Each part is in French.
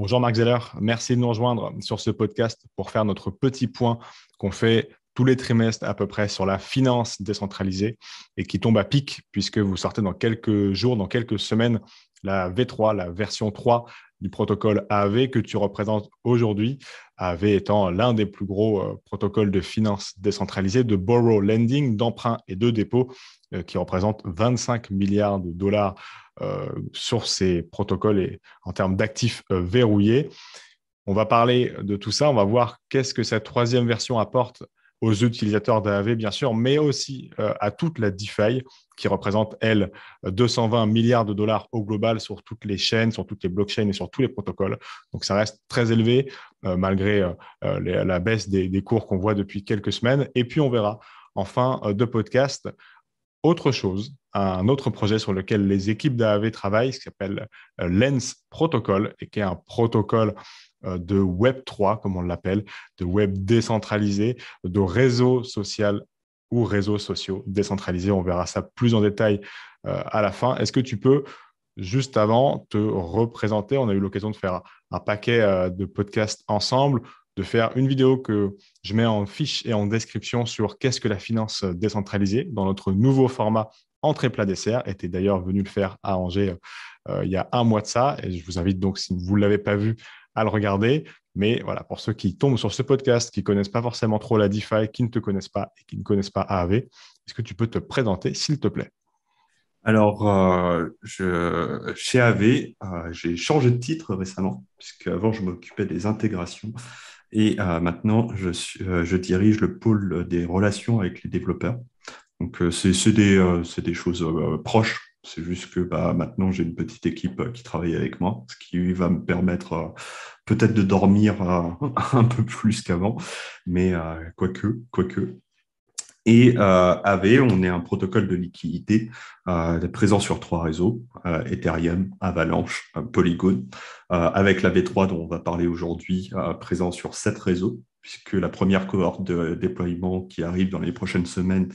Bonjour Marc Zeller, merci de nous rejoindre sur ce podcast pour faire notre petit point qu'on fait tous les trimestres à peu près sur la finance décentralisée et qui tombe à pic puisque vous sortez dans quelques jours, dans quelques semaines, la V3, la version 3 du protocole AV que tu représentes aujourd'hui. AV étant l'un des plus gros euh, protocoles de finance décentralisée, de borrow lending, d'emprunt et de dépôt euh, qui représente 25 milliards de dollars euh, sur ces protocoles et en termes d'actifs euh, verrouillés. On va parler de tout ça, on va voir qu'est-ce que cette troisième version apporte aux utilisateurs d'AV, bien sûr, mais aussi à toute la DeFi, qui représente, elle, 220 milliards de dollars au global sur toutes les chaînes, sur toutes les blockchains et sur tous les protocoles. Donc, ça reste très élevé, malgré la baisse des, cours qu'on voit depuis quelques semaines. Et puis, on verra, enfin, deux podcasts autre chose, un autre projet sur lequel les équipes d'AAV travaillent, qui s'appelle euh, Lens Protocol, et qui est un protocole euh, de Web 3, comme on l'appelle, de Web décentralisé, de réseau social ou réseaux sociaux décentralisés. On verra ça plus en détail euh, à la fin. Est-ce que tu peux, juste avant, te représenter On a eu l'occasion de faire un paquet de podcasts ensemble de faire une vidéo que je mets en fiche et en description sur qu'est-ce que la finance décentralisée dans notre nouveau format entrée plat dessert. Était d'ailleurs venu le faire à Angers euh, euh, il y a un mois de ça. Et je vous invite donc, si vous ne l'avez pas vu, à le regarder. Mais voilà, pour ceux qui tombent sur ce podcast, qui ne connaissent pas forcément trop la DeFi, qui ne te connaissent pas et qui ne connaissent pas AAV, est-ce que tu peux te présenter, s'il te plaît alors, euh, je, chez AV, j'ai changé de titre récemment, puisque avant je m'occupais des intégrations. Et euh, maintenant, euh, je, dirige le pôle des relations avec les développeurs. Donc, euh, c'est des, choses proches. C'est juste que bah, maintenant, j'ai une petite équipe qui travaille avec moi, ce qui va me permettre peut-être de dormir un peu plus qu'avant, mais quoique, quoique. Et euh, AV, on est un protocole de liquidité euh, présent sur trois réseaux, euh, Ethereum, Avalanche, Polygon, avec la V3 dont on va parler aujourd'hui, présent sur sept réseaux, puisque la première cohorte de déploiement qui arrive dans les prochaines semaines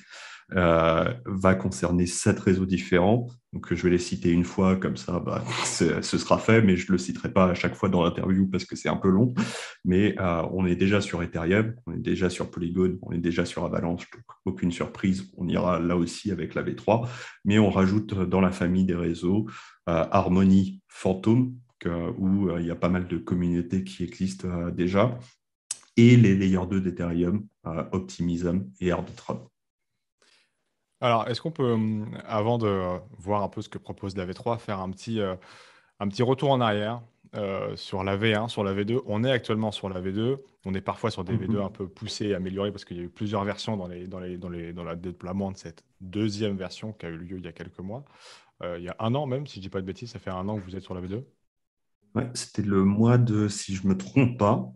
euh, va concerner sept réseaux différents. Donc, je vais les citer une fois, comme ça, bah, ce sera fait, mais je ne le citerai pas à chaque fois dans l'interview parce que c'est un peu long. Mais euh, on est déjà sur Ethereum, on est déjà sur Polygon, on est déjà sur Avalanche, donc aucune surprise, on ira là aussi avec la V3. Mais on rajoute dans la famille des réseaux euh, Harmony Phantom, où il y a pas mal de communautés qui existent déjà, et les layers 2 d'Ethereum, Optimism et Arbitrum. Alors, est-ce qu'on peut, hum, avant de euh, voir un peu ce que propose la V3, faire un petit, euh, un petit retour en arrière euh, sur la V1, sur la V2 On est actuellement sur la V2. On est parfois sur des V2 mhm. un peu poussés, améliorés, parce qu'il y a eu plusieurs versions dans, les, dans, les, les, dans la déploiement de cette deuxième version qui a eu lieu il y a quelques mois. il y a un an même, si je ne dis pas de bêtises, ça fait un an que vous êtes sur la V2 Ouais, c'était le mois de, si je me trompe pas,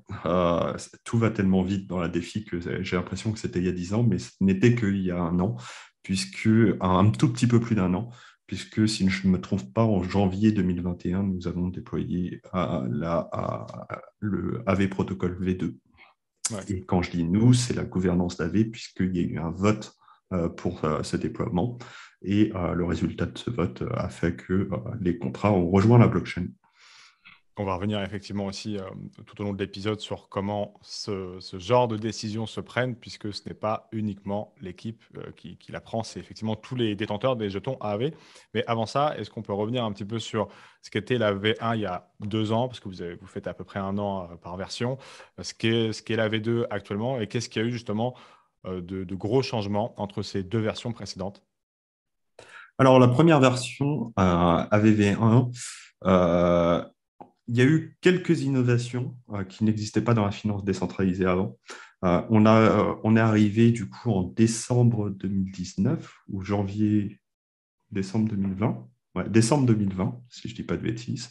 tout va tellement vite dans la défi que j'ai l'impression que c'était il y a dix ans, mais ce n'était qu'il y a un an puisque un tout petit peu plus d'un an, puisque si je ne me trompe pas, en janvier 2021, nous avons déployé le AV protocole V2. Et quand je dis nous, c'est la gouvernance d'AV, puisqu'il y a eu un vote euh, pour euh, ce déploiement. Et euh, le résultat de ce vote a fait que les contrats ont rejoint la blockchain. On va revenir effectivement aussi euh, tout au long de l'épisode sur comment ce, genre de décision se prennent, puisque ce n'est pas uniquement l'équipe euh, qui, la prend, c'est effectivement tous les détenteurs des jetons AAV. Mais avant ça, est-ce qu'on peut revenir un petit peu sur ce qu'était la V1 il y a deux ans, parce que vous, avez, vous faites à peu près un an euh, par version, ce qu'est, ce la V2 actuellement, et qu'est-ce qu'il y a eu justement de, gros changements entre ces deux versions précédentes alors, la première version, AVV1, il y a eu quelques innovations euh, qui n'existaient pas dans la finance décentralisée avant. Euh, on, a, euh, on est arrivé du coup en décembre 2019 ou janvier, décembre 2020. décembre 2020, si je ne dis pas de bêtises,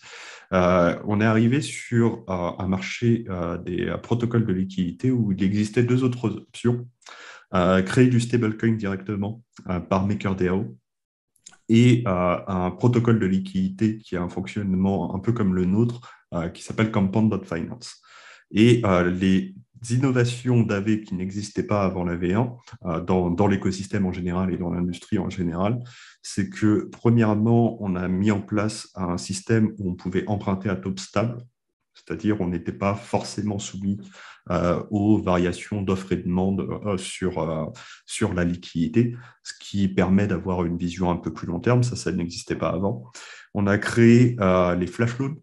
on est arrivé sur un marché des protocoles de liquidité où il existait deux autres options. créer du stablecoin directement par MakerDAO, et euh, un protocole de liquidité qui a un fonctionnement un peu comme le nôtre, euh, qui s'appelle Compound.finance. Et euh, les innovations d'AV qui n'existaient pas avant la V1, dans, dans l'écosystème en général et dans l'industrie en général, c'est que premièrement, on a mis en place un système où on pouvait emprunter à taux stable, c'est-à-dire, qu'on n'était pas forcément soumis euh, aux variations d'offres et de demandes euh, sur, euh, sur la liquidité, ce qui permet d'avoir une vision un peu plus long terme. Ça, ça n'existait pas avant. On a créé les flash loans.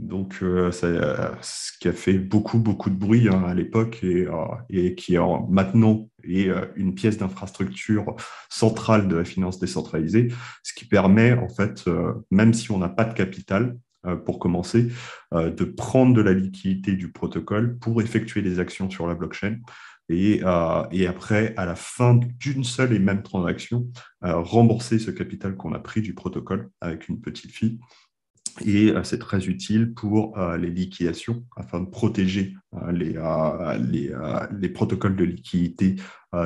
Donc, ce qui a fait beaucoup, beaucoup de bruit hein, à l'époque et, et, qui est maintenant est une pièce d'infrastructure centrale de la finance décentralisée, ce qui permet, en fait, même si on n'a pas de capital, euh, pour commencer, euh, de prendre de la liquidité du protocole pour effectuer des actions sur la blockchain. Et, euh, après, à la fin d'une seule et même transaction, rembourser ce capital qu'on a pris du protocole avec une petite fille. Et c'est très utile pour les liquidations, afin de protéger les, les, les, protocoles de liquidité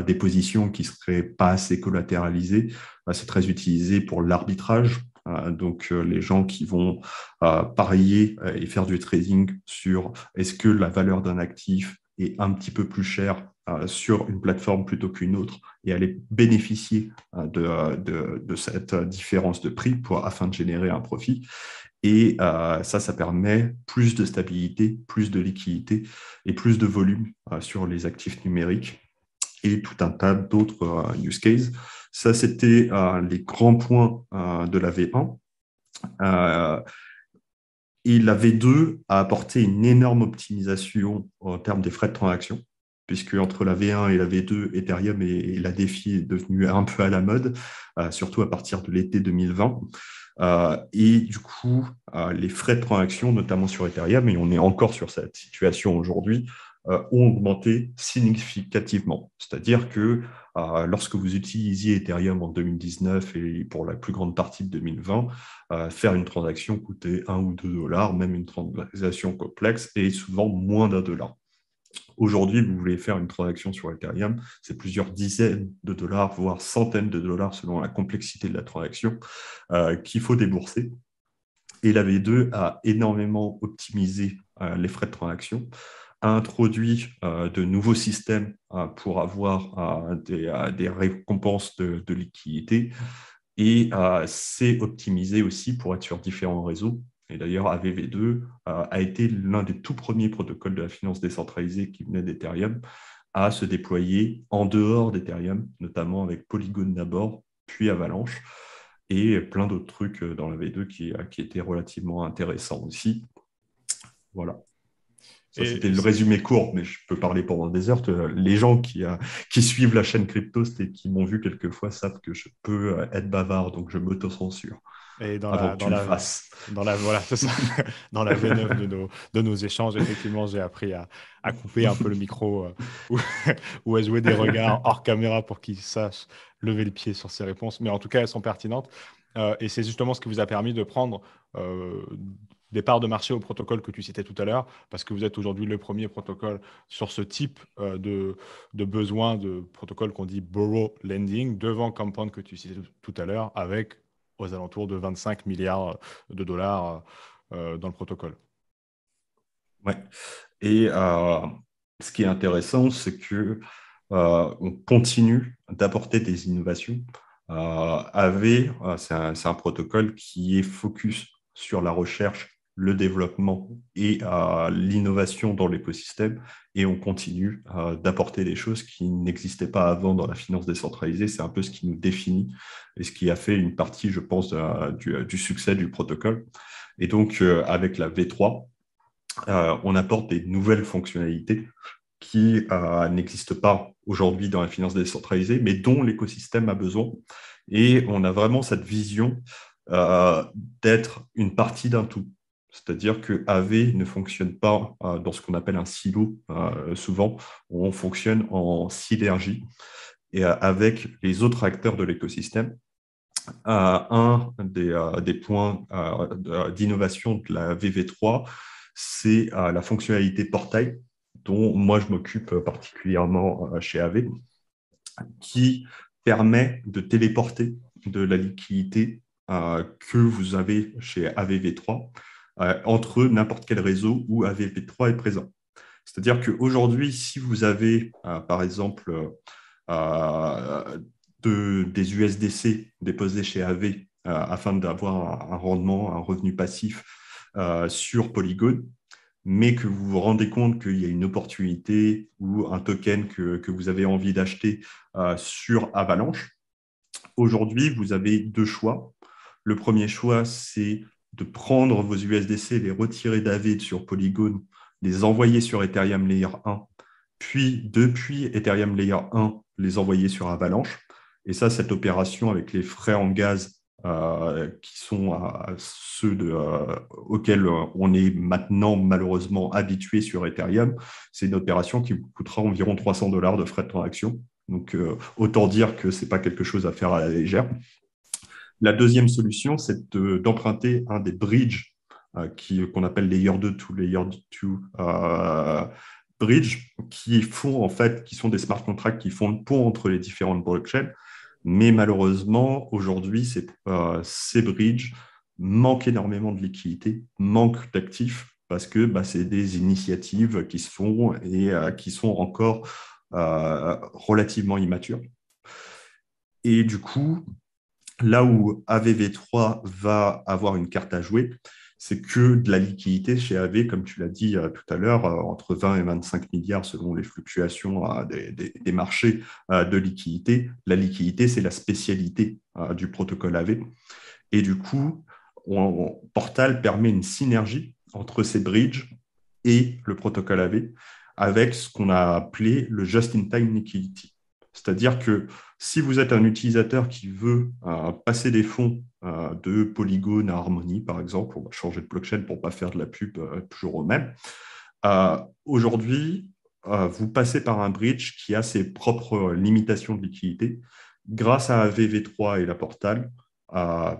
des positions qui ne seraient pas assez collatéralisées. c'est très utilisé pour l'arbitrage, euh, donc euh, les gens qui vont euh, parier et faire du trading sur est-ce que la valeur d'un actif est un petit peu plus chère sur une plateforme plutôt qu'une autre et aller bénéficier de, cette différence de prix pour, afin de générer un profit. Et ça, ça permet plus de stabilité, plus de liquidité et plus de volume sur les actifs numériques et tout un tas d'autres use cases. Ça, c'était euh, les grands points euh, de la V1. et la V2 a apporté une énorme optimisation en termes des frais de transaction, puisque entre la V1 et la V2, Ethereum et, la DeFi est devenue un peu à la mode, euh, surtout à partir de l'été 2020. et du coup, les frais de transaction, notamment sur Ethereum, et on est encore sur cette situation aujourd'hui, ont augmenté significativement. C'est-à-dire que lorsque vous utilisiez Ethereum en 2019 et pour la plus grande partie de 2020, euh, faire une transaction coûtait 1 ou 2 dollars, même une transaction complexe, et souvent moins d'un dollar. Aujourd'hui, vous voulez faire une transaction sur Ethereum, c'est plusieurs dizaines de dollars, voire centaines de dollars selon la complexité de la transaction euh, qu'il faut débourser. Et la V2 a énormément optimisé euh, les frais de transaction introduit euh, de nouveaux systèmes euh, pour avoir euh, des, récompenses de, liquidité et c'est optimisé aussi pour être sur différents réseaux. Et d'ailleurs, AVV2 a été l'un des tout premiers protocoles de la finance décentralisée qui venait d'Ethereum à se déployer en dehors d'Ethereum, notamment avec Polygon d'abord, puis Avalanche, et plein d'autres trucs dans la V2 qui, qui étaient relativement intéressants aussi. Voilà. C'était le résumé court, mais je peux parler pendant des heures. Euh, les gens qui, euh, qui suivent la chaîne Crypto, et qui m'ont vu quelquefois savent que je peux euh, être bavard, donc je m'auto-censure. Et dans la, dans dans la, voilà, dans la veine de nos, échanges, effectivement, j'ai appris à, couper un peu le micro ou, à jouer des regards hors caméra pour qu'ils sachent lever le pied sur ces réponses. Mais en tout cas, elles sont pertinentes. et c'est justement ce qui vous a permis de prendre des parts de marché au protocole que tu citais tout à l'heure, parce que vous êtes aujourd'hui le premier protocole sur ce type euh, de, besoin de protocole qu'on dit borrow lending, devant Compound que tu citais tout à l'heure, avec aux alentours de 25 milliards de dollars euh, dans le protocole. Ouais. Et euh, ce qui est intéressant, c'est que on continue d'apporter des innovations. AV, c'est un, un, protocole qui est focus sur la recherche le développement et l'innovation dans l'écosystème. Et on continue euh, d'apporter des choses qui n'existaient pas avant dans la finance décentralisée. C'est un peu ce qui nous définit et ce qui a fait une partie, je pense, du, succès du protocole. Et donc, euh, avec la V3, euh, on apporte des nouvelles fonctionnalités qui n'existent pas aujourd'hui dans la finance décentralisée, mais dont l'écosystème a besoin. Et on a vraiment cette vision d'être une partie d'un tout. C'est-à-dire que AV ne fonctionne pas euh, dans ce qu'on appelle un silo. Euh, souvent, on fonctionne en synergie et euh, avec les autres acteurs de l'écosystème. un des points d'innovation de la VV3, c'est la fonctionnalité portail dont moi je m'occupe particulièrement chez AV, qui permet de téléporter de la liquidité que vous avez chez AVV3 euh, entre n'importe quel réseau où AVP3 est présent. C'est-à-dire qu'aujourd'hui, si vous avez, euh, par exemple, euh, des USDC déposés chez AV afin d'avoir un, rendement, un revenu passif sur Polygon, mais que vous vous rendez compte qu'il y a une opportunité ou un token que, vous avez envie d'acheter sur Avalanche, aujourd'hui, vous avez deux choix. Le premier choix, c'est de prendre vos USDC, les retirer d'Avid sur Polygon, les envoyer sur Ethereum Layer 1, puis depuis Ethereum Layer 1, les envoyer sur Avalanche. Et ça, cette opération avec les frais en gaz euh, qui sont ceux de, euh, auxquels on est maintenant malheureusement habitué sur Ethereum, c'est une opération qui vous coûtera environ 300 dollars de frais de transaction. Donc, euh, autant dire que ce n'est pas quelque chose à faire à la légère. La deuxième solution, c'est d'emprunter un des bridges euh, qu'on appelle les Year 2 to les 2 euh, bridge qui font en fait, qui sont des smart contracts qui font le pont entre les différentes blockchains. Mais malheureusement, aujourd'hui, ces, euh, ces bridges manquent énormément de liquidités, manquent d'actifs parce que bah, c'est des initiatives qui se font et qui sont encore relativement immatures. Et du coup, Là où AVV3 va avoir une carte à jouer, c'est que de la liquidité chez AV, comme tu l'as dit euh, tout à l'heure, euh, entre 20 et 25 milliards selon les fluctuations euh, des, marchés de liquidité. La liquidité, c'est la spécialité du protocole AV. Et du coup, Portal permet une synergie entre ces bridges et le protocole AV avec ce qu'on a appelé le just-in-time liquidity. C'est-à-dire que si vous êtes un utilisateur qui veut euh, passer des fonds euh, de Polygon à Harmony, par exemple, on va changer de blockchain pour ne pas faire de la pub euh, toujours au même, aujourd'hui, vous passez par un bridge qui a ses propres limitations de liquidité. Grâce à avv 3 et la Portal,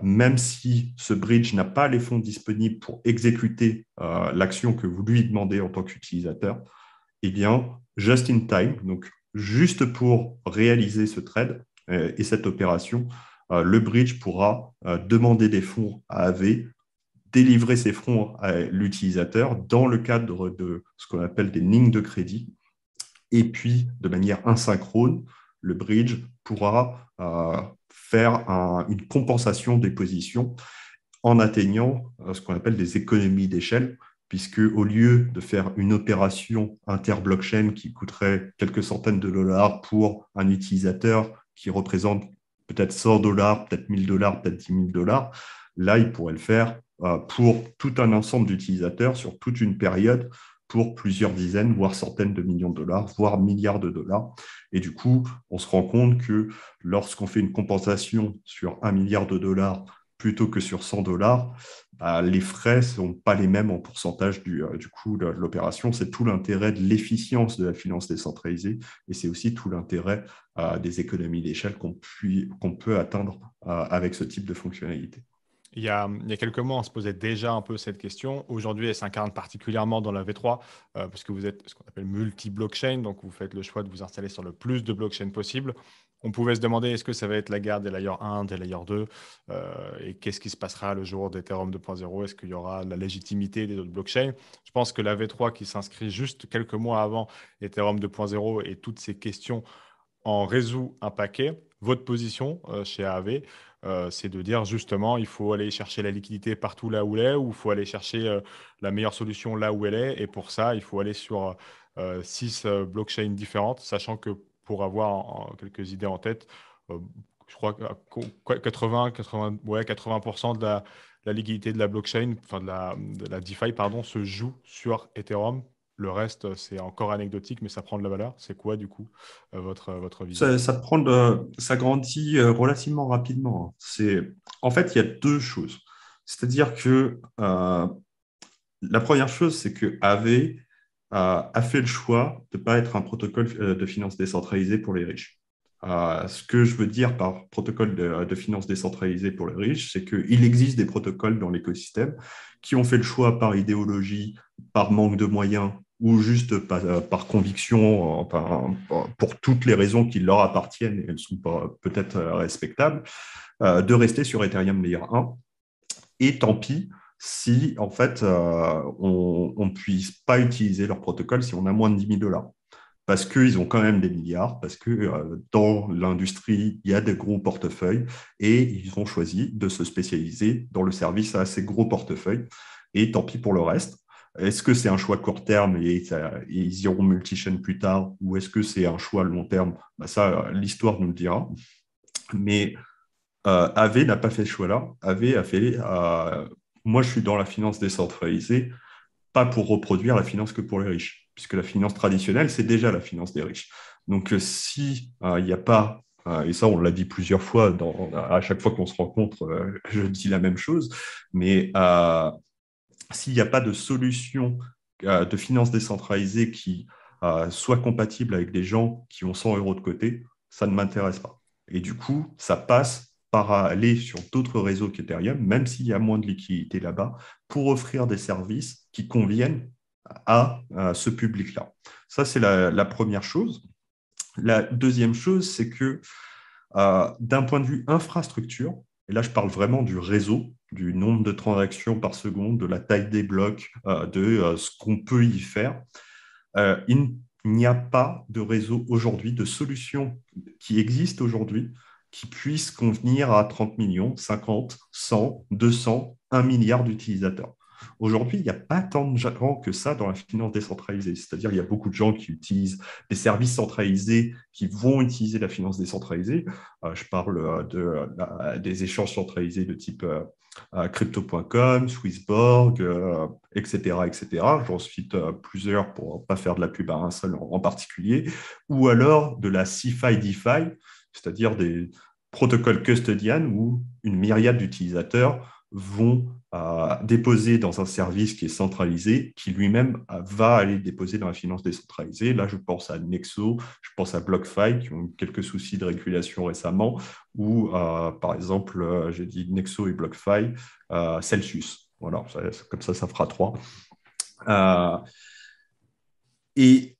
même si ce bridge n'a pas les fonds disponibles pour exécuter l'action que vous lui demandez en tant qu'utilisateur, eh bien, just in time, donc juste pour réaliser ce trade euh, et cette opération, euh, le bridge pourra euh, demander des fonds à AV, délivrer ces fonds à l'utilisateur dans le cadre de ce qu'on appelle des lignes de crédit. Et puis, de manière asynchrone, le bridge pourra faire une compensation des positions en atteignant ce qu'on appelle des économies d'échelle, puisque au lieu de faire une opération inter-blockchain qui coûterait quelques centaines de dollars pour un utilisateur qui représente peut-être 100 dollars, peut-être 1000 dollars, peut-être 10 000 dollars, là, il pourrait le faire euh, pour tout un ensemble d'utilisateurs sur toute une période pour plusieurs dizaines, voire centaines de millions de dollars, voire milliards de dollars. Et du coup, on se rend compte que lorsqu'on fait une compensation sur un milliard de dollars plutôt que sur 100 dollars, bah, les frais ne sont pas les mêmes en pourcentage euh, du, coût de, l'opération. C'est tout l'intérêt de l'efficience de la finance décentralisée et c'est aussi tout l'intérêt euh, des économies d'échelle qu'on peut atteindre euh, avec ce type de fonctionnalité. Il y, a, y, a, quelques mois, on se posait déjà un peu cette question. Aujourd'hui, elle s'incarne particulièrement dans la V3, parce que vous êtes ce qu'on appelle multi-blockchain, donc vous faites le choix de vous installer sur le plus de blockchain possible on pouvait se demander est-ce que ça va être la guerre des layers 1, des layers 2, euh, et qu'est-ce qui se passera le jour d'Ethereum 2.0 Est-ce qu'il y aura la légitimité des autres blockchains Je pense que la V3 qui s'inscrit juste quelques mois avant Ethereum 2.0 et toutes ces questions en résout un paquet. Votre position euh, chez AAV, euh, c'est de dire justement il faut aller chercher la liquidité partout là où elle est, ou il faut aller chercher la meilleure solution là où elle est, et pour ça, il faut aller sur six blockchains différentes, sachant que pour avoir quelques idées en tête, euh, je crois que 80, 80, ouais, 80 de la, la, de la blockchain, enfin de la, de la DeFi, pardon, se joue sur Ethereum. Le reste, c'est encore anecdotique, mais ça prend de la valeur. C'est quoi, du coup, euh, votre, votre vision ça, prend ça grandit euh, relativement rapidement. C'est, en fait, il y a deux choses. C'est-à-dire que la première chose, c'est que AV a, fait le choix de ne pas être un protocole euh, de finances décentralisées pour les riches. Euh, ce que je veux dire par protocole de, finances décentralisées pour les riches, c'est qu'il existe des protocoles dans l'écosystème qui ont fait le choix par idéologie, par manque de moyens ou juste euh, par, conviction, enfin, pour toutes les raisons qui leur appartiennent, et elles sont peut-être respectables, de rester sur Ethereum Layer 1. Et tant pis, si en fait euh, on ne puisse pas utiliser leur protocole si on a moins de 10 000 dollars. Parce qu'ils ont quand même des milliards, parce que euh, dans l'industrie, il y a des gros portefeuilles et ils ont choisi de se spécialiser dans le service à ces gros portefeuilles. Et tant pis pour le reste. Est-ce que c'est un choix court terme et, ils iront multi plus tard ou est-ce que c'est un choix long terme bah, Ça, l'histoire nous le dira. Mais euh, AV n'a pas fait ce choix-là. AV a fait moi, je suis dans la finance décentralisée, pas pour reproduire la finance que pour les riches, puisque la finance traditionnelle, c'est déjà la finance des riches. Donc, euh, si euh, il n'y a pas, euh, et ça, on l'a dit plusieurs fois, à chaque fois qu'on se rencontre, je dis la même chose, mais s'il n'y a pas de solution de finance décentralisée qui soit compatible avec des gens qui ont 100 euros de côté, ça ne m'intéresse pas. Et du coup, ça passe à aller sur d'autres réseaux qu'Ethereum, même s'il y a moins de liquidité là-bas, pour offrir des services qui conviennent à, ce public-là. Ça, c'est la, première chose. La deuxième chose, c'est que euh, d'un point de vue infrastructure, et là je parle vraiment du réseau, du nombre de transactions par seconde, de la taille des blocs, euh, de euh, ce qu'on peut y faire, il n'y a pas de réseau aujourd'hui, de solution qui existe aujourd'hui qui puisse convenir à 30 millions, 50, 100, 200, 1 milliard d'utilisateurs. Aujourd'hui, il n'y a pas tant de gens que ça dans la finance décentralisée. C'est-à-dire, il y a beaucoup de gens qui utilisent des services centralisés, qui vont utiliser la finance décentralisée. Euh, je parle euh, de, euh, des échanges centralisés de type crypto.com, Swissborg, etc., etc. J'en cite plusieurs pour ne pas faire de la pub à un seul en, particulier. Ou alors de la CFI DeFi, c'est-à-dire des, protocole custodian où une myriade d'utilisateurs vont euh, déposer dans un service qui est centralisé, qui lui-même euh, va aller déposer dans la finance décentralisée. Là, je pense à Nexo, je pense à BlockFi, qui ont eu quelques soucis de régulation récemment, ou euh, par exemple, j'ai dit Nexo et BlockFi, Celsius. Voilà, comme ça, ça fera trois. et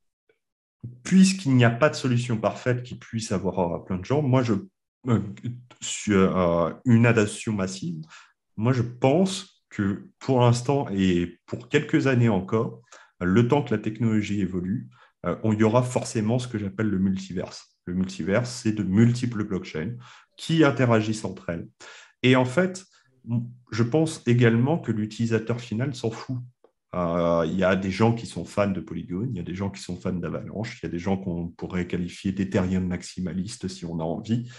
puisqu'il n'y a pas de solution parfaite qui puisse avoir à plein de gens, moi, je euh, sur euh, une adaptation massive, moi je pense que pour l'instant et pour quelques années encore, le temps que la technologie évolue, euh, on y aura forcément ce que j'appelle le multiverse. Le multiverse, c'est de multiples blockchains qui interagissent entre elles. Et en fait, je pense également que l'utilisateur final s'en fout euh, il y a des gens qui sont fans de Polygon, il y a des gens qui sont fans d'Avalanche, il y a des gens qu'on pourrait qualifier d'Ethereum maximalistes si on a envie.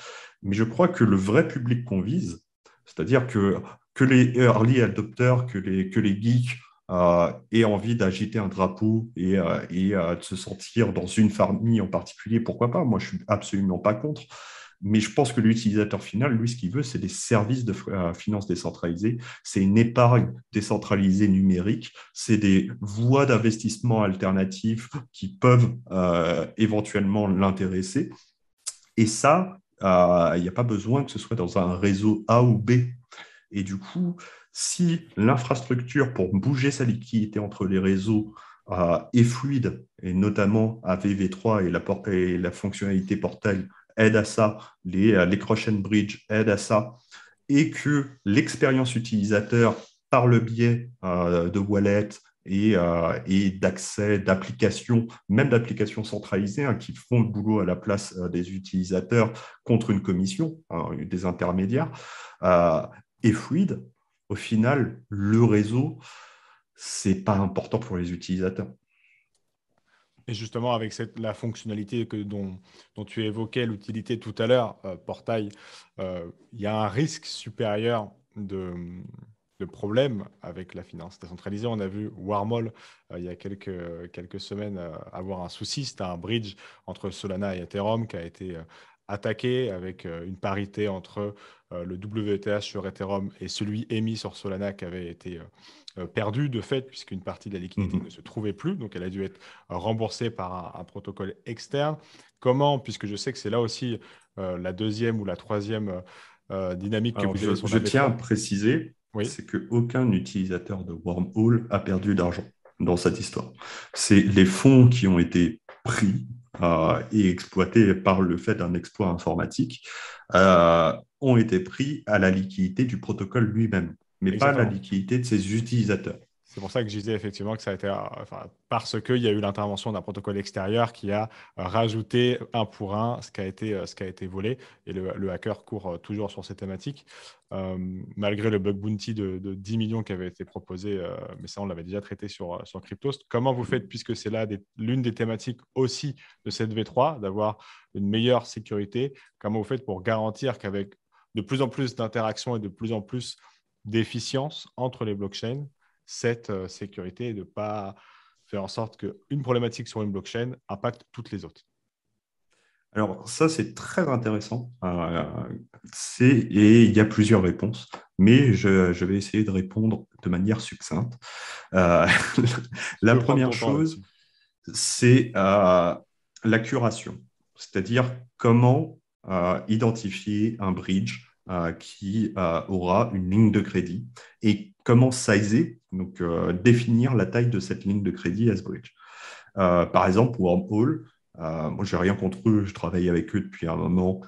Mais je crois que le vrai public qu'on vise, c'est-à-dire que, les early adopters, que les, que geeks euh, aient envie d'agiter un drapeau et, euh, de se sentir dans une famille en particulier, pourquoi pas Moi, je suis absolument pas contre. Mais je pense que l'utilisateur final, lui, ce qu'il veut, c'est des services de euh, finance décentralisée, c'est une épargne décentralisée numérique, c'est des voies d'investissement alternatives qui peuvent euh, éventuellement l'intéresser. Et ça, euh, il n'y a pas besoin que ce soit dans un réseau A ou B. Et du coup, si l'infrastructure pour bouger sa liquidité entre les réseaux est fluide, et notamment avv 3 et la, et la fonctionnalité portail aide à ça, les, euh, les cross and bridge aident à ça, et que l'expérience utilisateur par le biais euh, de wallets euh, et, d'accès, d'applications, même d'applications centralisées hein, qui font le boulot à la place des utilisateurs contre une commission, hein, des intermédiaires, est fluide. Au final, le réseau, c'est pas important pour les utilisateurs. Et justement, avec la fonctionnalité que, dont, tu évoquais l'utilité tout à l'heure, euh, portail, euh, il y a un risque supérieur de, problème avec la finance décentralisée. On a vu Warmall euh, il y a quelques, semaines avoir un souci. C'était un bridge entre Solana et Ethereum qui a été attaqué avec une parité entre le WETH sur Ethereum et celui émis sur Solana qui avait été euh, perdu de fait, puisqu'une partie de la liquidité mhm. ne se trouvait plus. Donc, elle a dû être remboursée par un, protocole externe. Comment, puisque je sais que c'est là aussi euh, la deuxième ou la troisième euh, dynamique que vous Je, je tiens à préciser, c'est qu'aucun utilisateur de Wormhole a perdu d'argent dans cette histoire. C'est les fonds qui ont été pris et exploités par le fait d'un exploit informatique ont été pris à la liquidité du protocole lui-même mais pas la liquidité de ses utilisateurs. C'est pour ça que je disais effectivement que ça a été enfin, parce qu'il y a eu l'intervention d'un protocole extérieur qui a rajouté un pour un ce qui a été, ce qui a été volé. Et le, hacker court euh, toujours sur ces thématiques. Euh, malgré le bug bounty de, 10 millions qui avait été proposé, euh, mais ça on l'avait déjà traité sur, sur Cryptost. Comment vous faites, puisque c'est là l'une des thématiques aussi de cette V3, d'avoir une meilleure sécurité, comment vous faites pour garantir qu'avec de plus en plus d'interactions et de plus en plus d'efficience entre les blockchains, cette euh, sécurité et de ne pas faire en sorte qu'une problématique sur une blockchain impacte toutes les autres Alors ça, c'est très intéressant. Euh, et il y a plusieurs réponses, mais je, vais essayer de répondre de manière succincte. Euh, la première chose, c'est la curation, c'est-à-dire comment identifier un bridge euh, qui euh, aura une ligne de crédit et comment sizer, donc euh, définir la taille de cette ligne de crédit à Asbridge. par exemple, Wormhole, euh, moi, j'ai rien contre eux, je travaille avec eux depuis un moment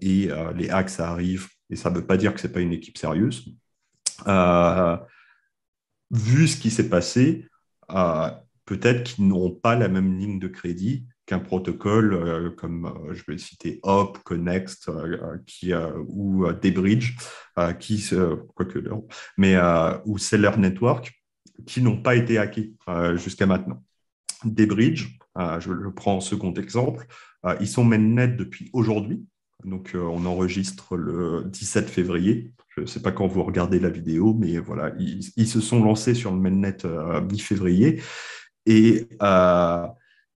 et les hacks, ça arrive et ça ne veut pas dire que ce n'est pas une équipe sérieuse. vu ce qui s'est passé, peut-être qu'ils n'auront pas la même ligne de crédit un protocole euh, comme euh, je vais citer Hop, Connect euh, qui, ou Debridge, qui, que que' mais ou Seller Network, qui n'ont pas été hackés jusqu'à maintenant. Debridge, je le prends en second exemple, ils sont mainnet depuis aujourd'hui. Donc, on enregistre le 17 février. Je ne sais pas quand vous regardez la vidéo, mais voilà, ils, se sont lancés sur le mainnet mi-février. Et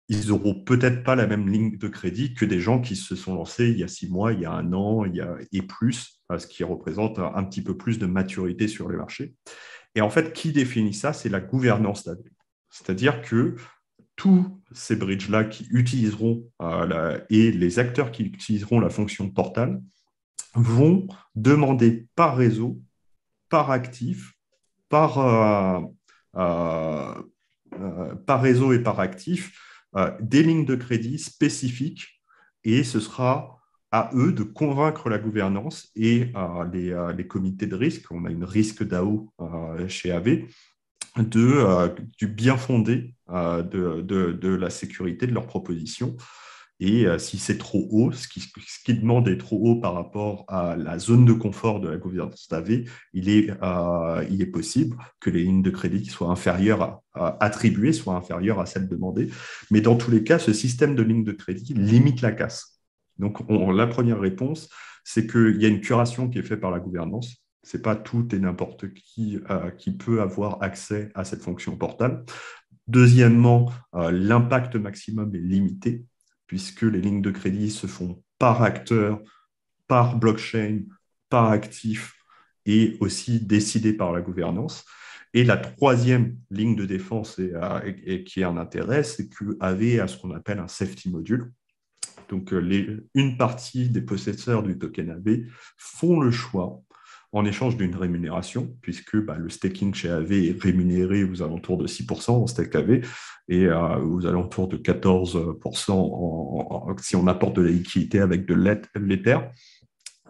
ils n'auront peut-être pas la même ligne de crédit que des gens qui se sont lancés il y a six mois, il y a un an il y a, et plus, hein, ce qui représente un petit peu plus de maturité sur le marché. Et en fait, qui définit ça C'est la gouvernance d'AD. C'est-à-dire que tous ces bridges-là qui utiliseront euh, et les acteurs qui utiliseront la fonction portal vont demander par réseau, par actif, par, euh, euh, par réseau et par actif, euh, des lignes de crédit spécifiques et ce sera à eux de convaincre la gouvernance et euh, euh, les, comités de risque, on a une risque DAO chez AV, du bien fondé de, de, la sécurité de leurs propositions. Et euh, si c'est trop haut, ce qui, demande est trop haut par rapport à la zone de confort de la gouvernance d'AV, euh, il, est, possible que les lignes de crédit qui soient inférieures à, attribuées soient inférieures à celles demandées. Mais dans tous les cas, ce système de lignes de crédit limite la casse. Donc, la première réponse, c'est qu'il y a une curation qui est faite par la gouvernance. Ce n'est pas tout et n'importe qui euh, qui peut avoir accès à cette fonction portale. Deuxièmement, l'impact maximum est limité puisque les lignes de crédit se font par acteur, par blockchain, par actif et aussi décidées par la gouvernance. Et la troisième ligne de défense et, euh, qui est un intérêt, c'est qu'AV a ce qu'on appelle un safety module. Donc, euh, les, une partie des possesseurs du token AV font le choix en échange d'une rémunération, puisque bah, le staking chez AV est rémunéré aux alentours de 6% en stake AV et euh, aux alentours de 14% si on apporte de la liquidité avec de l'Ether.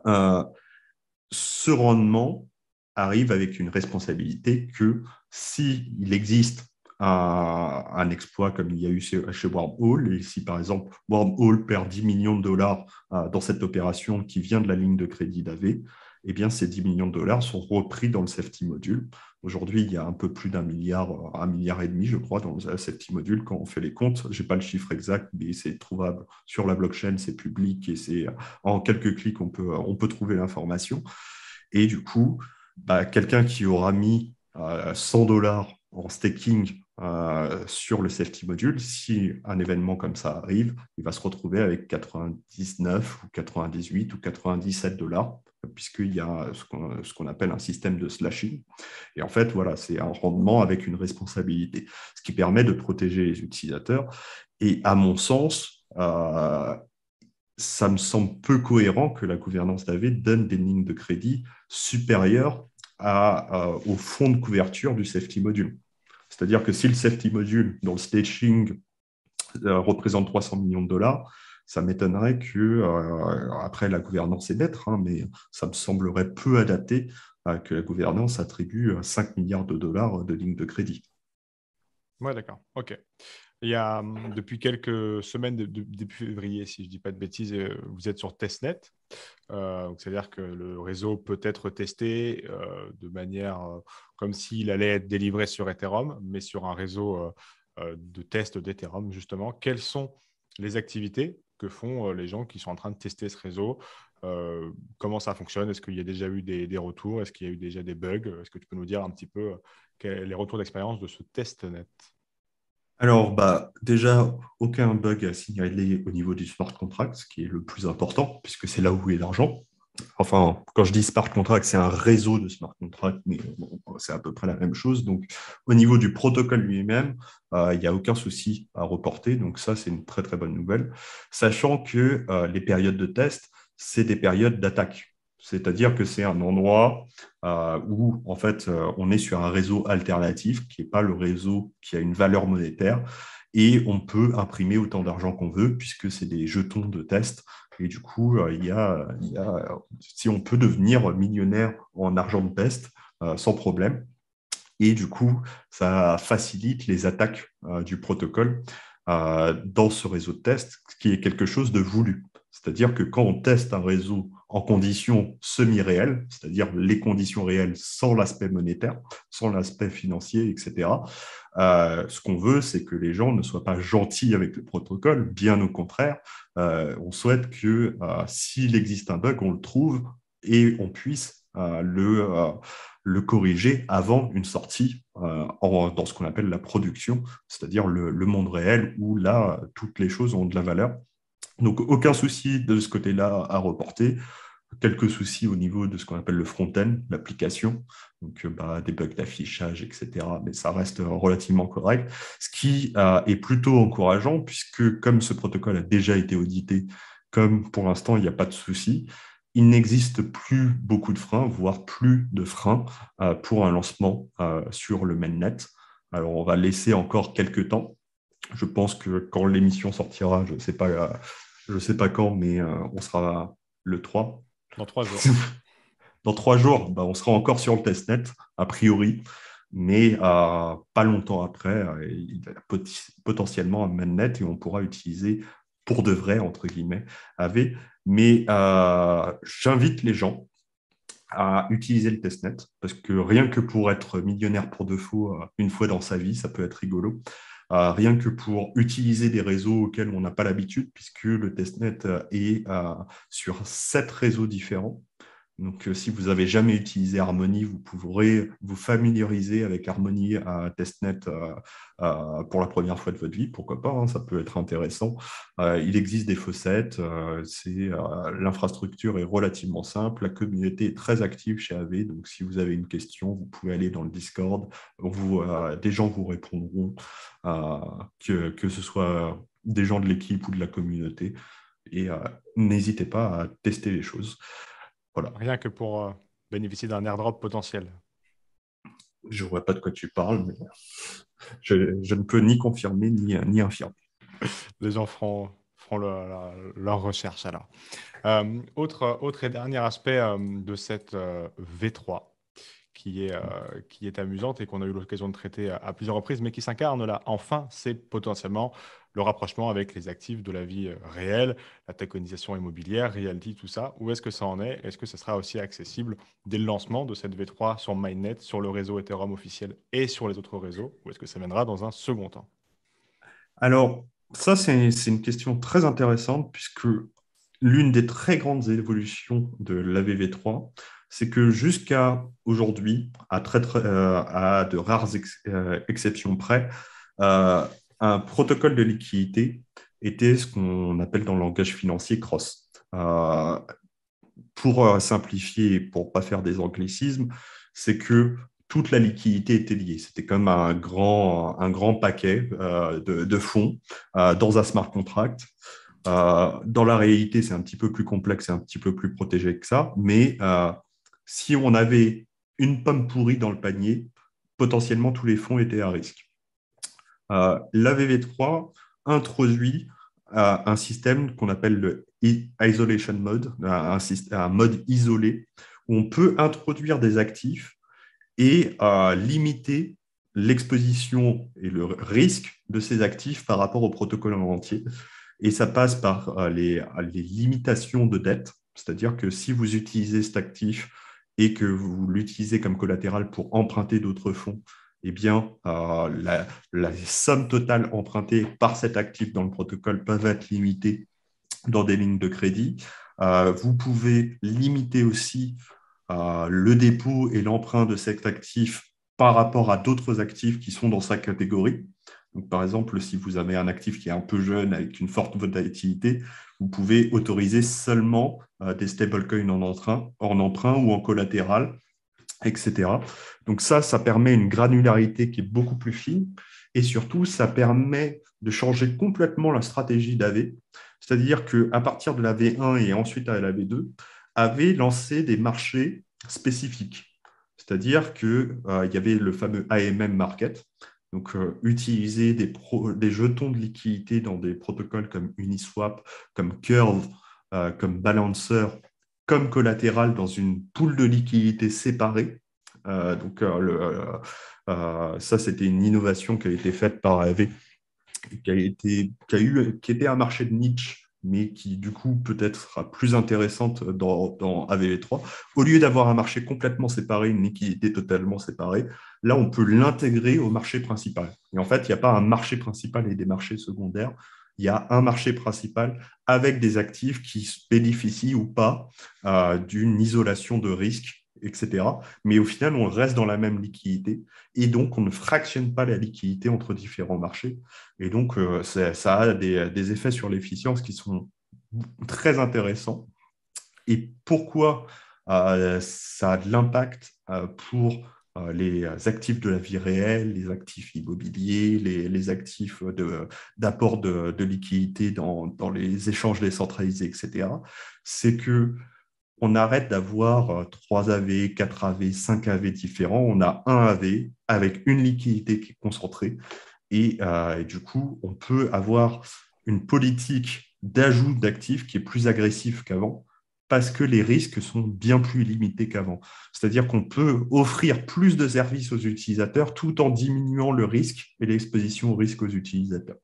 Euh, ce rendement arrive avec une responsabilité que s'il existe un, exploit comme il y a eu chez, Wormhole, et si par exemple Wormhole perd 10 millions de dollars euh, dans cette opération qui vient de la ligne de crédit d'AV, eh bien, ces 10 millions de dollars sont repris dans le safety module. Aujourd'hui, il y a un peu plus d'un milliard, un milliard et demi, je crois, dans le safety module quand on fait les comptes. Je n'ai pas le chiffre exact, mais c'est trouvable sur la blockchain, c'est public et c'est en quelques clics, on peut, on peut trouver l'information. Et du coup, bah, quelqu'un qui aura mis 100 euh, dollars en staking euh, sur le safety module, si un événement comme ça arrive, il va se retrouver avec 99 ou 98 ou 97 dollars puisqu'il y a ce qu'on appelle un système de slashing. Et en fait, voilà, c'est un rendement avec une responsabilité, ce qui permet de protéger les utilisateurs. Et à mon sens, euh, ça me semble peu cohérent que la gouvernance d'AV donne des lignes de crédit supérieures euh, au fonds de couverture du safety module. C'est-à-dire que si le safety module, dans le staging euh, représente 300 millions de dollars, ça m'étonnerait que, euh, après la gouvernance est d'être, hein, mais ça me semblerait peu adapté que la gouvernance attribue 5 euh, milliards de dollars euh, de lignes de crédit. Ouais, d'accord. OK. Il y a hum, depuis quelques semaines, de, depuis février, si je ne dis pas de bêtises, vous êtes sur testnet. C'est-à-dire que le réseau peut être testé de manière comme s'il allait être délivré sur Ethereum, mais sur un réseau de test d'Ethereum, justement. Quelles sont les activités que font euh, les gens qui sont en train de tester ce réseau euh, Comment ça fonctionne Est-ce qu'il y a déjà eu des, retours Est-ce qu'il y a eu déjà des bugs Est-ce que tu peux nous dire un petit peu euh, quels les retours d'expérience de ce test net alors, bah, déjà, aucun bug à signaler au niveau du smart contract, ce qui est le plus important, puisque c'est là où est l'argent enfin, quand je dis smart contract, c'est un réseau de smart contract, mais c'est à peu près la même chose. Donc, au niveau du protocole lui-même, euh, il n'y a aucun souci à reporter. Donc, ça, c'est une très, très bonne nouvelle. Sachant que euh, les périodes de test, c'est des périodes d'attaque. C'est-à-dire que c'est un endroit euh, où, en fait, on est sur un réseau alternatif qui n'est pas le réseau qui a une valeur monétaire et on peut imprimer autant d'argent qu'on veut puisque c'est des jetons de test et du coup, euh, il y a, si on peut devenir millionnaire en argent de peste, euh, sans problème. Et du coup, ça facilite les attaques euh, du protocole dans ce réseau de test, ce qui est quelque chose de voulu. C'est-à-dire que quand on teste un réseau en conditions semi-réelles, c'est-à-dire les conditions réelles sans l'aspect monétaire, sans l'aspect financier, etc. Euh, ce qu'on veut, c'est que les gens ne soient pas gentils avec le protocole, bien au contraire, euh, on souhaite que euh, s'il existe un bug, on le trouve et on puisse le, le corriger avant une sortie dans ce qu'on appelle la production, c'est-à-dire le, le, monde réel où là, toutes les choses ont de la valeur donc aucun souci de ce côté-là à reporter. Quelques soucis au niveau de ce qu'on appelle le front-end, l'application, donc euh, bah, des bugs d'affichage, etc. Mais ça reste relativement correct, ce qui euh, est plutôt encourageant puisque comme ce protocole a déjà été audité, comme pour l'instant il n'y a pas de souci, il n'existe plus beaucoup de freins, voire plus de freins euh, pour un lancement sur le mainnet. Alors on va laisser encore quelques temps. Je pense que quand l'émission sortira, je ne sais pas je ne sais pas quand, mais euh, on sera le 3. Dans trois jours. Dans trois jours, bah, on sera encore sur le testnet, a priori, mais euh, pas longtemps après, euh, il a potentiellement un mainnet et on pourra utiliser pour de vrai, entre guillemets, AV. Mais j'invite les gens à utiliser le testnet, parce que rien que pour être millionnaire pour de faux une fois dans sa vie, ça peut être rigolo rien que pour utiliser des réseaux auxquels on n'a pas l'habitude, puisque le testnet euh, est euh, sur sept réseaux différents. Donc, euh, si vous n'avez jamais utilisé Harmony, vous pourrez vous familiariser avec Harmony à testnet euh, euh, pour la première fois de votre vie. Pourquoi pas hein, Ça peut être intéressant. il existe des fossettes. l'infrastructure est relativement simple. La communauté est très active chez AV. Donc, si vous avez une question, vous pouvez aller dans le Discord. des gens vous répondront, que ce soit des gens de l'équipe ou de la communauté. Et n'hésitez pas à tester les choses. Rien que pour euh, bénéficier d'un airdrop potentiel. Je ne vois pas de quoi tu parles, mais je, ne peux ni confirmer ni, ni infirmer. Les enfants feront, leur recherche alors. Euh, autre, autre et dernier aspect euh, de cette V3 qui est, qui est amusante et qu'on a eu l'occasion de traiter à plusieurs reprises, mais qui s'incarne là enfin, c'est potentiellement le rapprochement avec les actifs de la vie euh, réelle, la taconisation immobilière, realty, tout ça. Où est-ce que ça en est Est-ce que ça sera aussi accessible dès le lancement de cette V3 sur Mainnet, sur le réseau Ethereum officiel et sur les autres réseaux Ou est-ce que ça viendra dans un second temps Alors, ça, c'est une question très intéressante puisque l'une des très grandes évolutions de la vv 3 c'est que jusqu'à aujourd'hui, à, très, euh, à de rares euh, exceptions près, un protocole de liquidité était ce qu'on appelle dans le langage financier cross. Euh, pour euh, simplifier, pour ne pas faire des anglicismes, c'est que toute la liquidité était liée. C'était comme un grand, un grand paquet euh, de, fonds dans un smart contract. dans la réalité, c'est un petit peu plus complexe et un petit peu plus protégé que ça. Mais si on avait une pomme pourrie dans le panier, potentiellement tous les fonds étaient à risque lavv euh, la 3 introduit euh, un système qu'on appelle le isolation mode, un, mode isolé, où on peut introduire des actifs et euh, limiter l'exposition et le risque de ces actifs par rapport au protocole en entier. Et ça passe par les limitations de dette, c'est-à-dire que si vous utilisez cet actif et que vous l'utilisez comme collatéral pour emprunter d'autres fonds, eh bien, euh, la, somme totale empruntée par cet actif dans le protocole peut être limitée dans des lignes de crédit. Euh, vous pouvez limiter aussi euh, le dépôt et l'emprunt de cet actif par rapport à d'autres actifs qui sont dans sa catégorie. Donc, par exemple, si vous avez un actif qui est un peu jeune avec une forte volatilité, vous pouvez autoriser seulement des stablecoins en, en emprunt ou en collatéral etc. Donc ça, ça permet une granularité qui est beaucoup plus fine et surtout, ça permet de changer complètement la stratégie d'AV. C'est-à-dire qu'à partir de la V1 et ensuite à la 2 AV lançait des marchés spécifiques. C'est-à-dire qu'il euh, il y avait le fameux AMM Market, donc euh, utiliser des, jetons de liquidité dans des protocoles comme Uniswap, comme Curve, euh, comme Balancer comme collatéral dans une poule de liquidités séparée. Euh, donc, euh, euh, ça, c'était une innovation qui a été faite par AV, qui eu, qui était un marché de niche mais qui du coup peut-être sera plus intéressante dans, dans 3 Au lieu d'avoir un marché complètement séparé, une liquidité totalement séparée, là on peut l'intégrer au marché principal. Et en fait, il n'y a pas un marché principal et des marchés secondaires il y a un marché principal avec des actifs qui bénéficient ou pas euh, d'une isolation de risque, etc. Mais au final, on reste dans la même liquidité et donc on ne fractionne pas la liquidité entre différents marchés. Et donc, euh, ça, a des, effets sur l'efficience qui sont très intéressants. Et pourquoi euh, ça a de l'impact pour euh, les actifs de la vie réelle, les actifs immobiliers, les, actifs d'apport de, de, liquidité dans, les échanges décentralisés, etc., c'est que on arrête d'avoir 3 AV, 4 AV, 5 AV différents. On a un AV avec une liquidité qui est concentrée. Euh, et du coup, on peut avoir une politique d'ajout d'actifs qui est plus agressive qu'avant parce que les risques sont bien plus limités qu'avant. C'est-à-dire qu'on peut offrir plus de services aux utilisateurs tout en diminuant le risque et l'exposition au risque aux utilisateurs.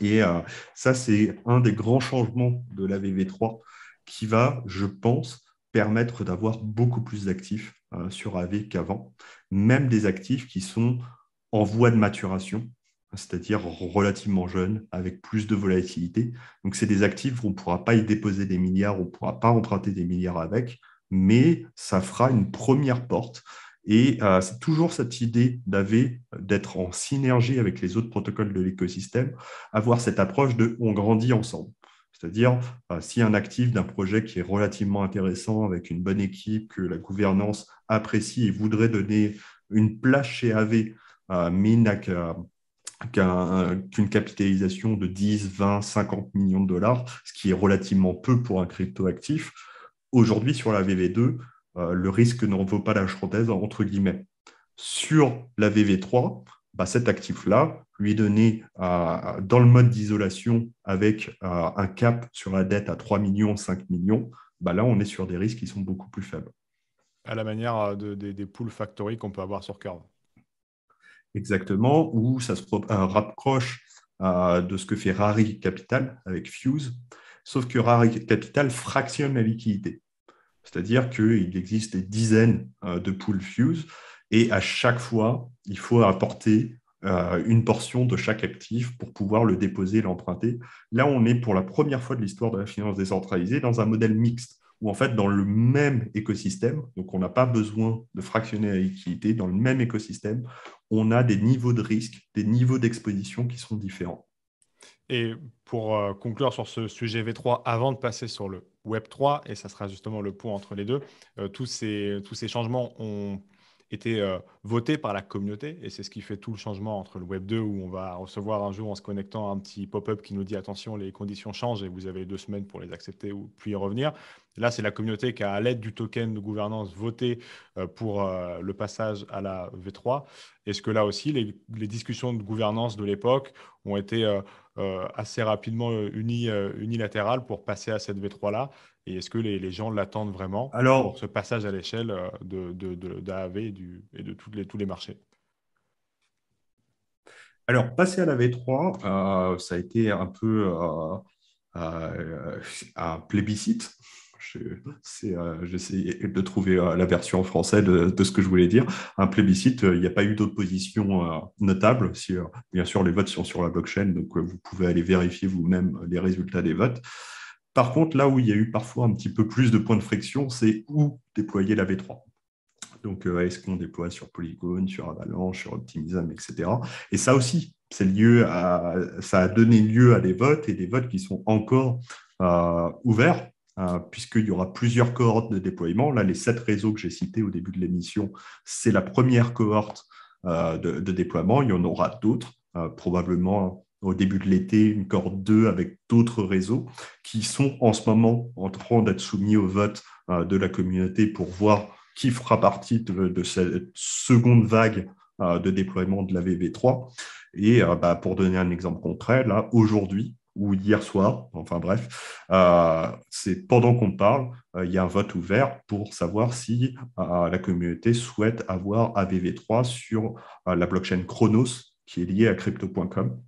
Et euh, ça, c'est un des grands changements de la VV3 qui va, je pense, permettre d'avoir beaucoup plus d'actifs euh, sur AV qu'avant, même des actifs qui sont en voie de maturation, Hein, c'est-à-dire relativement jeune, avec plus de volatilité. Donc, c'est des actifs où on ne pourra pas y déposer des milliards, on ne pourra pas emprunter des milliards avec, mais ça fera une première porte. Et euh, c'est toujours cette idée d'AV, d'être en synergie avec les autres protocoles de l'écosystème, avoir cette approche de on grandit ensemble. C'est-à-dire, euh, si un actif d'un projet qui est relativement intéressant, avec une bonne équipe, que la gouvernance apprécie et voudrait donner une place chez AV, euh, mais n'a qu'une capitalisation de 10, 20, 50 millions de dollars, ce qui est relativement peu pour un cryptoactif. Aujourd'hui, sur la VV2, euh, le risque n'en vaut pas la chandelle, entre guillemets. Sur la VV3, bah, cet actif-là, lui donner euh, dans le mode d'isolation avec euh, un cap sur la dette à 3 millions, 5 millions, bah, là, on est sur des risques qui sont beaucoup plus faibles. À la manière des pools factory qu'on peut avoir sur Curve exactement, où ça se rapproche euh, de ce que fait Rari Capital avec Fuse, sauf que Rari Capital fractionne la liquidité. C'est-à-dire qu'il existe des dizaines euh, de pools Fuse et à chaque fois, il faut apporter euh, une portion de chaque actif pour pouvoir le déposer l'emprunter. Là, on est pour la première fois de l'histoire de la finance décentralisée dans un modèle mixte ou en fait dans le même écosystème, donc on n'a pas besoin de fractionner la liquidité, dans le même écosystème, on a des niveaux de risque, des niveaux d'exposition qui sont différents. Et pour euh, conclure sur ce sujet V3, avant de passer sur le Web3, et ça sera justement le pont entre les deux, euh, tous, ces, tous ces changements ont été euh, voté par la communauté. Et c'est ce qui fait tout le changement entre le Web 2, où on va recevoir un jour en se connectant un petit pop-up qui nous dit attention, les conditions changent et vous avez deux semaines pour les accepter ou puis y revenir. Là, c'est la communauté qui a, à l'aide du token de gouvernance, voté euh, pour euh, le passage à la V3. Est-ce que là aussi, les, discussions de gouvernance de l'époque ont été euh, assez rapidement unilatérales pour passer à cette V3-là et est-ce que les, gens l'attendent vraiment Alors, pour ce passage à l'échelle de, de, de, et, et de tout tous les, marchés Alors, passer à la V3, euh, ça a été un peu euh, euh, un plébiscite. J'essaie de trouver la version française de, ce que je voulais dire. Un plébiscite, il n'y a pas eu d'opposition notable. bien sûr, les votes sont sur la blockchain, donc vous pouvez aller vérifier vous-même les résultats des votes. Par contre, là où il y a eu parfois un petit peu plus de points de friction, c'est où déployer la V3. Donc, euh, est-ce qu'on déploie sur Polygon, sur Avalanche, sur Optimism, etc. Et ça aussi, ça a donné lieu à des votes et des votes qui sont encore euh, ouverts, euh, puisqu'il y aura plusieurs cohortes de déploiement. Là, les sept réseaux que j'ai cités au début de l'émission, c'est la première cohorte de, de, déploiement. Il y en aura d'autres, probablement au début de l'été, une cohorte 2 avec d'autres réseaux qui sont en ce moment en train d'être soumis au vote de la communauté pour voir qui fera partie de, cette seconde vague euh, de déploiement de la VV3. Et euh, bah, pour donner un exemple concret, là, aujourd'hui, ou hier soir, enfin bref, euh, c'est pendant qu'on parle, il y a un vote ouvert pour savoir si la communauté souhaite avoir avv 3 sur la blockchain Chronos qui est liée à crypto.com.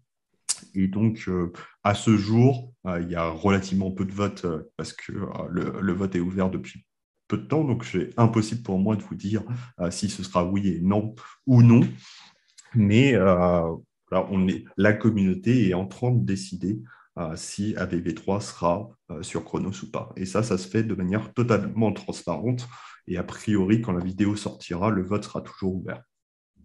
Et donc, à ce jour, il y a relativement peu de votes parce que le, vote est ouvert depuis de temps, donc c'est impossible pour moi de vous dire euh, si ce sera oui et non ou non. Mais euh, là on est, la communauté est en train de décider euh, si AVV3 sera sur Chronos ou pas. Et ça, ça se fait de manière totalement transparente. Et a priori, quand la vidéo sortira, le vote sera toujours ouvert.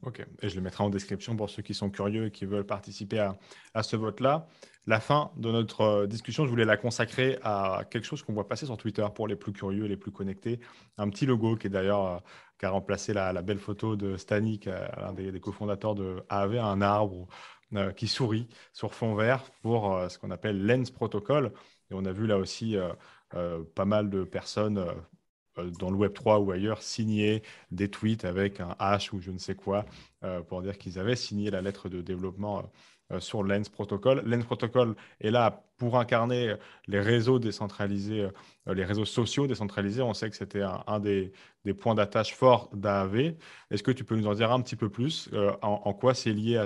Ok, et je le mettrai en description pour ceux qui sont curieux et qui veulent participer à, à ce vote-là. La fin de notre euh, discussion, je voulais la consacrer à quelque chose qu'on voit passer sur Twitter pour les plus curieux, et les plus connectés. Un petit logo qui est d'ailleurs euh, qui a remplacé la, belle photo de Stanik, l'un des, cofondateurs de AV un arbre euh, qui sourit sur fond vert pour ce qu'on appelle Lens Protocol. Et on a vu là aussi pas mal de personnes euh, dans le Web3 ou ailleurs signer des tweets avec un hash ou je ne sais quoi euh, pour dire qu'ils avaient signé la lettre de développement euh, sur Lens Protocol. Lens Protocol est là pour incarner les réseaux décentralisés, les réseaux sociaux décentralisés. On sait que c'était un, des, points d'attache forts d'AAV. Est-ce que tu peux nous en dire un petit peu plus en, quoi c'est lié à,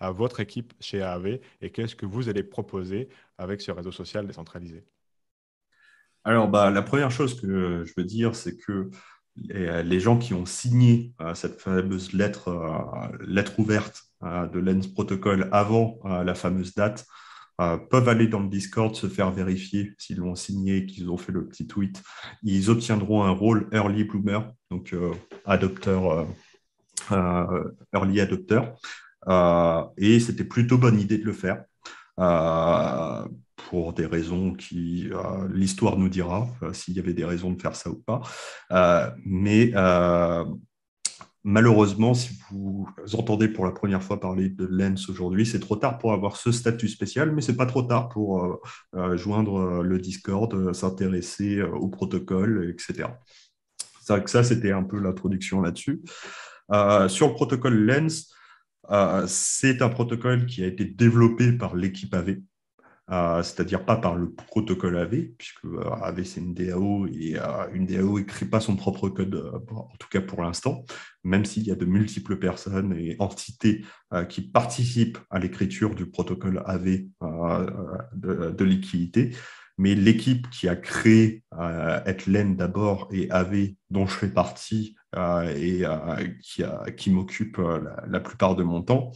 à votre équipe chez AAV et qu'est-ce que vous allez proposer avec ce réseau social décentralisé alors, bah, la première chose que je veux dire, c'est que euh, les gens qui ont signé euh, cette fameuse lettre, euh, lettre ouverte de Lens Protocol avant la fameuse date, peuvent aller dans le Discord, se faire vérifier s'ils l'ont signé, qu'ils ont fait le petit tweet. Ils obtiendront un rôle early bloomer, donc adopteur, early adopteur. et c'était plutôt bonne idée de le faire pour des raisons qui, euh, l'histoire nous dira euh, s'il y avait des raisons de faire ça ou pas. Euh, mais malheureusement, si vous entendez pour la première fois parler de Lens aujourd'hui, c'est trop tard pour avoir ce statut spécial, mais c'est pas trop tard pour joindre le Discord, s'intéresser au protocole, etc. que ça c'était un peu l'introduction là-dessus. sur le protocole Lens, c'est un protocole qui a été développé par l'équipe AV, euh, c'est-à-dire pas par le protocole AV, puisque euh, AV c'est une DAO et euh, une DAO n'écrit pas son propre code, en tout cas pour l'instant, même s'il y a de multiples personnes et entités qui participent à l'écriture du protocole AV de, liquidité. Mais l'équipe qui a créé Etlen d'abord et AV, dont je fais partie et qui, m'occupe la, plupart de mon temps,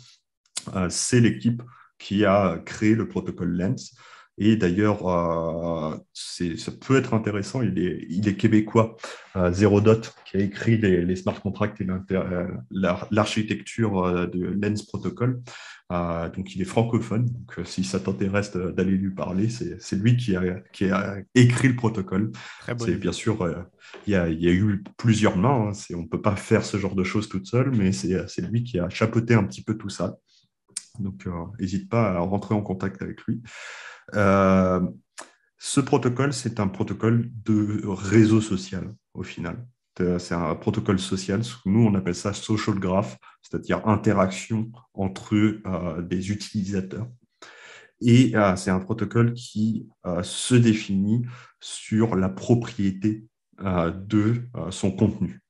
c'est l'équipe qui a créé le protocole Lens. Et d'ailleurs, euh, ça peut être intéressant, il est, il est québécois, euh, Dot, qui a écrit les, smart contracts et euh, l'architecture euh, de Lens Protocol. donc, il est francophone. Donc, si ça t'intéresse d'aller lui parler, c'est lui qui a, écrit le protocole. C'est bien sûr, il y, a, eu plusieurs mains. Hein. on ne peut pas faire ce genre de choses toute seule, mais c'est lui qui a chapeauté un petit peu tout ça. Donc, n'hésite euh, pas à rentrer en contact avec lui. Euh, ce protocole, c'est un protocole de réseau social au final. Euh, c'est un protocole social. Nous, on appelle ça social graph, c'est-à-dire interaction entre des utilisateurs. Et c'est un protocole qui se définit sur la propriété de son contenu.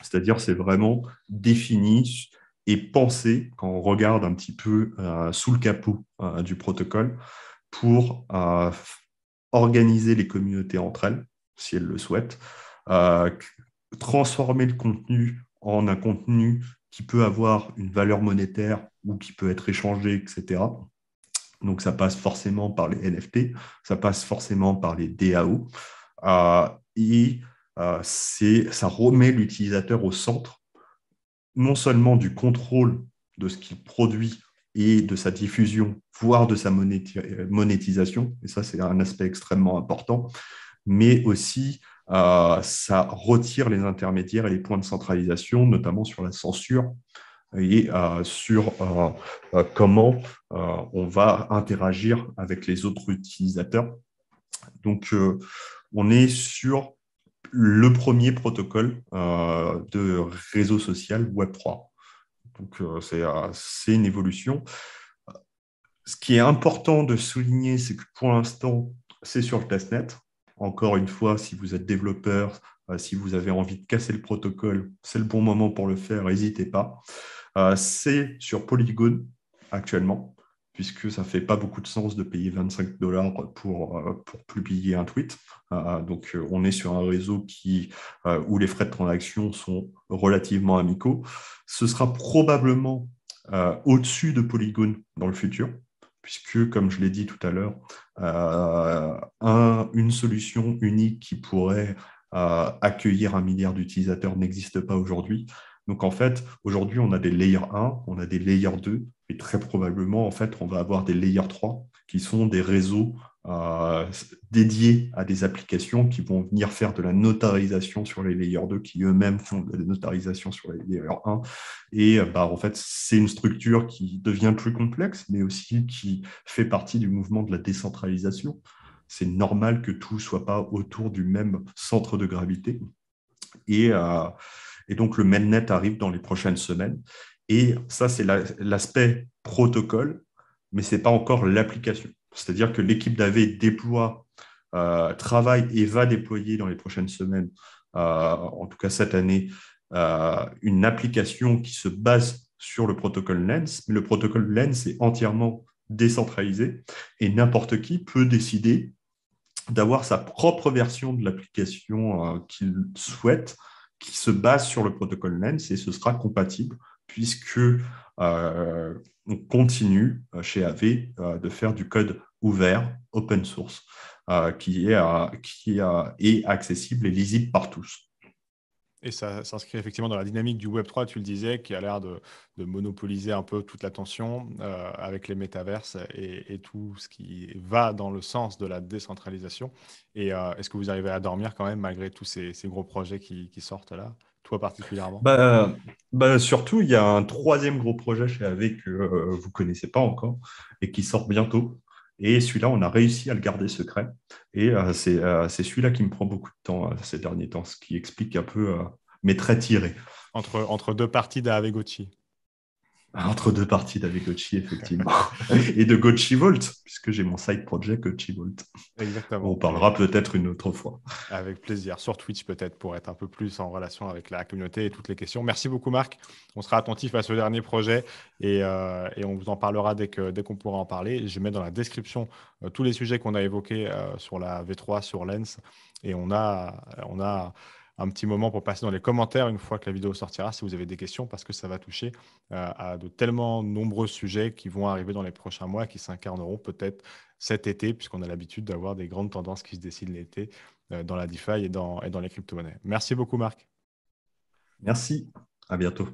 C'est-à-dire, c'est vraiment défini et penser, quand on regarde un petit peu euh, sous le capot euh, du protocole, pour euh, organiser les communautés entre elles, si elles le souhaitent, transformer le contenu en un contenu qui peut avoir une valeur monétaire ou qui peut être échangé, etc. Donc ça passe forcément par les NFT, ça passe forcément par les DAO, et c'est, ça remet l'utilisateur au centre non seulement du contrôle de ce qu'il produit et de sa diffusion, voire de sa monétisation, et ça c'est un aspect extrêmement important, mais aussi euh, ça retire les intermédiaires et les points de centralisation, notamment sur la censure et euh, sur euh, comment on va interagir avec les autres utilisateurs. Donc on est sur le premier protocole euh, de réseau social Web3. Donc, euh, euh, c'est une évolution. Ce qui est important de souligner, c'est que pour l'instant, c'est sur le testnet. Encore une fois, si vous êtes développeur, si vous avez envie de casser le protocole, c'est le bon moment pour le faire, n'hésitez pas. c'est sur Polygon actuellement puisque ça ne fait pas beaucoup de sens de payer 25 dollars euh, pour, publier un tweet. Euh, donc euh, on est sur un réseau où les frais de transaction sont relativement amicaux. Ce sera probablement au-dessus de Polygon dans le futur, puisque, comme je l'ai dit tout à l'heure, une solution unique qui pourrait accueillir un milliard d'utilisateurs n'existe pas aujourd'hui. Donc en fait, aujourd'hui, on a des layers 1, on a des layers 2, et très probablement, en fait, on va avoir des layers 3 qui sont des réseaux euh, dédiés à des applications qui vont venir faire de la notarisation sur les layers 2, qui eux-mêmes font de la notarisation sur les layers 1. Et euh, bah, en fait, c'est une structure qui devient plus complexe, mais aussi qui fait partie du mouvement de la décentralisation. C'est normal que tout ne soit pas autour du même centre de gravité. Et euh, et donc, le mainnet arrive dans les prochaines semaines. Et ça, c'est l'aspect protocole, mais ce n'est pas encore l'application. C'est-à-dire que l'équipe d'AV déploie, euh, travaille et va déployer dans les prochaines semaines, euh, en tout cas cette année, euh, une application qui se base sur le protocole Lens. le protocole Lens est entièrement décentralisé et n'importe qui peut décider d'avoir sa propre version de l'application qu'il souhaite qui se base sur le protocole Lens et ce sera compatible puisque euh, on continue euh, chez AV euh, de faire du code ouvert, open source, qui, est, qui est accessible et lisible par tous. Et ça s'inscrit effectivement dans la dynamique du Web3, tu le disais, qui a l'air de, monopoliser un peu toute l'attention tension euh, avec les métaverses et, tout ce qui va dans le sens de la décentralisation. Et euh, est-ce que vous arrivez à dormir quand même malgré tous ces, gros projets qui, sortent là toi particulièrement bah, bah, Surtout, il y a un troisième gros projet chez Avec que euh, vous ne connaissez pas encore et qui sort bientôt, et celui-là, on a réussi à le garder secret. Et euh, euh, c'est celui-là qui me prend beaucoup de temps euh, ces derniers temps, ce qui explique un peu mes traits tirés. Entre, entre deux parties d'Ave entre deux parties Gochi, effectivement. et de Gochi Volt, puisque j'ai mon side projet Gochi Volt. Exactement. On parlera peut-être une autre fois. Avec plaisir. Sur Twitch, peut-être, pour être un peu plus en relation avec la communauté et toutes les questions. Merci beaucoup, Marc. On sera attentif à ce dernier projet et, euh, et on vous en parlera dès qu'on dès qu'on pourra en parler. Je mets dans la description euh, tous les sujets qu'on a évoqués euh, sur la V3, sur Lens. Et on a. On a un petit moment pour passer dans les commentaires une fois que la vidéo sortira si vous avez des questions, parce que ça va toucher euh, à de tellement nombreux sujets qui vont arriver dans les prochains mois, qui s'incarneront peut-être cet été, puisqu'on a l'habitude d'avoir des grandes tendances qui se décident l'été euh, dans la DeFi et dans, et dans les crypto-monnaies. Merci beaucoup, Marc. Merci, à bientôt.